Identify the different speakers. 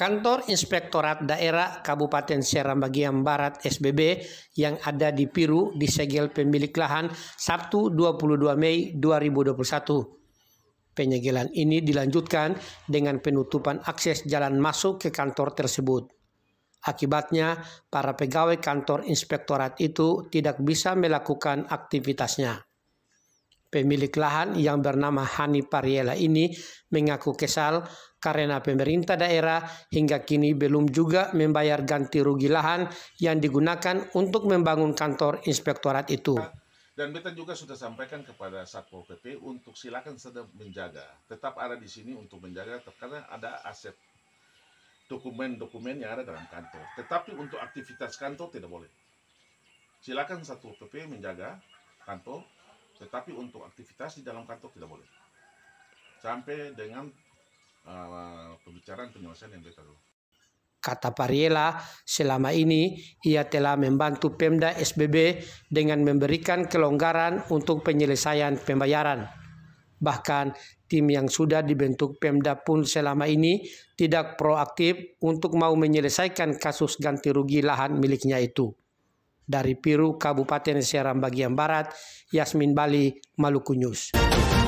Speaker 1: Kantor Inspektorat Daerah Kabupaten Seram Bagian Barat SBB yang ada di Piru disegel pemilik lahan Sabtu 22 Mei 2021. Penyegelan ini dilanjutkan dengan penutupan akses jalan masuk ke kantor tersebut. Akibatnya, para pegawai kantor inspektorat itu tidak bisa melakukan aktivitasnya. Pemilik lahan yang bernama Hani Pariela ini mengaku kesal karena pemerintah daerah hingga kini belum juga membayar ganti rugi lahan yang digunakan untuk membangun kantor inspektorat itu.
Speaker 2: Dan beta juga sudah sampaikan kepada Satpol PP untuk silakan sedang menjaga, tetap ada di sini untuk menjaga karena ada aset dokumen-dokumen yang ada dalam kantor. Tetapi untuk aktivitas kantor tidak boleh. Silakan Satpol PP menjaga kantor tetapi untuk aktivitas di dalam kantor tidak boleh. Sampai dengan uh, pembicaraan penyelesaian yang betul.
Speaker 1: Kata Pariela, selama ini ia telah membantu Pemda SBB dengan memberikan kelonggaran untuk penyelesaian pembayaran. Bahkan tim yang sudah dibentuk Pemda pun selama ini tidak proaktif untuk mau menyelesaikan kasus ganti rugi lahan miliknya itu dari Piru, Kabupaten Seram Bagian Barat, Yasmin Bali, Maluku News.